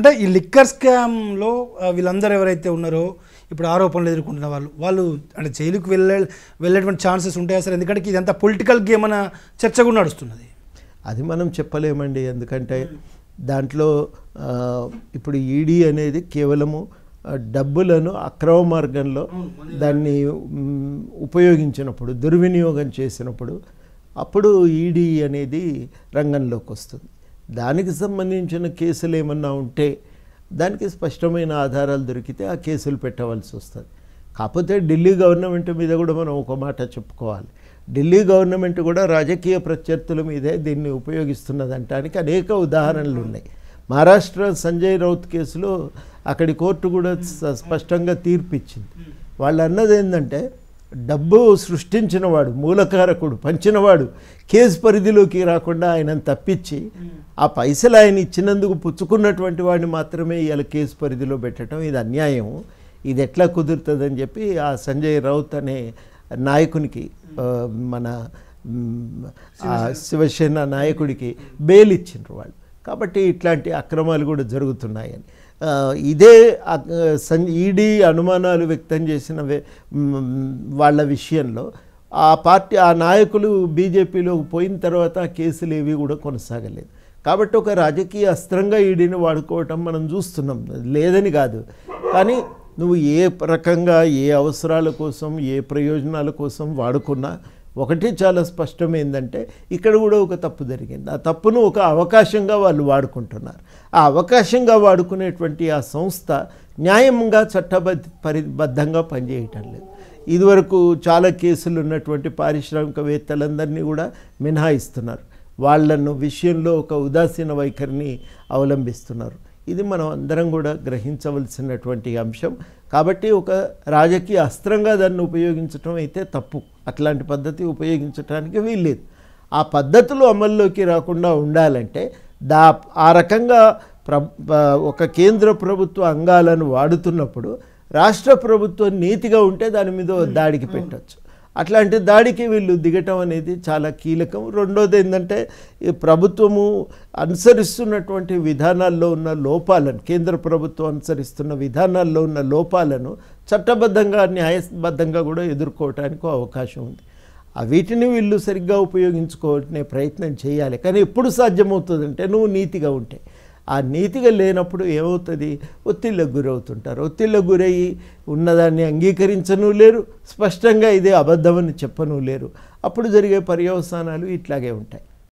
అంటే ఈ లిక్కర్ స్కామ్లో వీళ్ళందరూ ఎవరైతే ఉన్నారో ఇప్పుడు ఆరోపణలు ఎదుర్కొంటున్న వాళ్ళు వాళ్ళు అంటే జైలుకు వెళ్ళే వెళ్ళేటువంటి ఛాన్సెస్ ఉంటాయా సార్ ఎందుకంటే ఇదంతా పొలిటికల్ గేమ్ అన్న చర్చ కూడా నడుస్తున్నది అది మనం చెప్పలేమండి ఎందుకంటే దాంట్లో ఇప్పుడు ఈడీ e అనేది కేవలము డబ్బులను అక్రమ మార్గంలో దాన్ని ఉపయోగించినప్పుడు దుర్వినియోగం చేసినప్పుడు అప్పుడు ఈడీ e అనేది రంగంలోకి వస్తుంది దానికి సంబంధించిన కేసులు ఏమన్నా ఉంటే దానికి స్పష్టమైన ఆధారాలు దొరికితే ఆ కేసులు పెట్టవలసి వస్తుంది కాకపోతే ఢిల్లీ గవర్నమెంట్ మీద కూడా మనం ఒక మాట చెప్పుకోవాలి ఢిల్లీ గవర్నమెంట్ కూడా రాజకీయ ప్రత్యర్థుల మీదే దీన్ని ఉపయోగిస్తున్నదంటానికి అనేక ఉదాహరణలు ఉన్నాయి మహారాష్ట్ర సంజయ్ రౌత్ కేసులో అక్కడి కోర్టు కూడా స్పష్టంగా తీర్పిచ్చింది వాళ్ళు అన్నది ఏంటంటే డబ్బు సృష్టించినవాడు మూలకారకుడు పంచినవాడు కేసు పరిధిలోకి రాకుండా ఆయనను తప్పించి ఆ పైసలు ఆయన ఇచ్చినందుకు పుచ్చుకున్నటువంటి వాడిని మాత్రమే ఇవాళ కేసు పరిధిలో పెట్టడం ఇది అన్యాయం ఇది ఎట్లా కుదురుతుందని చెప్పి ఆ సంజయ్ రౌత్ అనే నాయకునికి మన శివసేన నాయకుడికి బెయిల్ ఇచ్చిండ్రు వాళ్ళు కాబట్టి ఇట్లాంటి అక్రమాలు కూడా జరుగుతున్నాయని ఇదే ఈడీ అనుమానాలు వ్యక్తం చేసిన వాళ్ళ విషయంలో ఆ పార్టీ ఆ నాయకులు బీజేపీలోకి పోయిన తర్వాత కేసులు ఏవి కూడా కొనసాగలేదు కాబట్టి ఒక రాజకీయ అస్త్రంగా ఈడీని వాడుకోవటం మనం చూస్తున్నాం లేదని కాదు కానీ నువ్వు ఏ రకంగా ఏ అవసరాల కోసం ఏ ప్రయోజనాల కోసం వాడుకున్నా ఒకటి చాలా స్పష్టమైందంటే ఇక్కడ కూడా ఒక తప్పు జరిగింది ఆ తప్పును ఒక అవకాశంగా వాళ్ళు వాడుకుంటున్నారు ఆ అవకాశంగా వాడుకునేటువంటి ఆ సంస్థ న్యాయంగా చట్టబద్ధ పరిబద్ధంగా పనిచేయటం లేదు ఇదివరకు చాలా కేసులు ఉన్నటువంటి పారిశ్రామికవేత్తలందరినీ కూడా మినహాయిస్తున్నారు వాళ్లను విషయంలో ఒక ఉదాసీన వైఖరిని అవలంబిస్తున్నారు ఇది మనం అందరం కూడా గ్రహించవలసినటువంటి అంశం కాబట్టి ఒక రాజకీయ అస్త్రంగా దాన్ని ఉపయోగించటం అయితే తప్పు అట్లాంటి పద్ధతి ఉపయోగించడానికి వీల్లేదు ఆ పద్ధతులు అమల్లోకి రాకుండా ఉండాలంటే దా ఆ రకంగా ఒక కేంద్ర ప్రభుత్వ అంగాలను వాడుతున్నప్పుడు రాష్ట్ర ప్రభుత్వం నీతిగా ఉంటే దాని మీద దాడికి పెట్టచ్చు అట్లాంటి దాడికి వీళ్ళు దిగటం అనేది చాలా కీలకం రెండోది ఏంటంటే ఈ ప్రభుత్వము అనుసరిస్తున్నటువంటి విధానాల్లో ఉన్న లోపాలను కేంద్ర ప్రభుత్వం అనుసరిస్తున్న విధానాల్లో ఉన్న లోపాలను చట్టబద్ధంగా న్యాయబద్ధంగా కూడా ఎదుర్కోవటానికి అవకాశం ఉంది వీటిని వీళ్ళు సరిగ్గా ఉపయోగించుకునే ప్రయత్నం చేయాలి కానీ ఎప్పుడు సాధ్యమవుతుందంటే నువ్వు నీతిగా ఉంటే ఆ నీతిగా లేనప్పుడు ఏమవుతుంది ఒత్తిళ్ళకు గురవుతుంటారు ఒత్తిళ్ళకు గురయ్యి ఉన్నదాన్ని అంగీకరించను లేరు స్పష్టంగా ఇదే అబద్ధమని చెప్పను లేరు అప్పుడు జరిగే పర్యవసానాలు ఇట్లాగే ఉంటాయి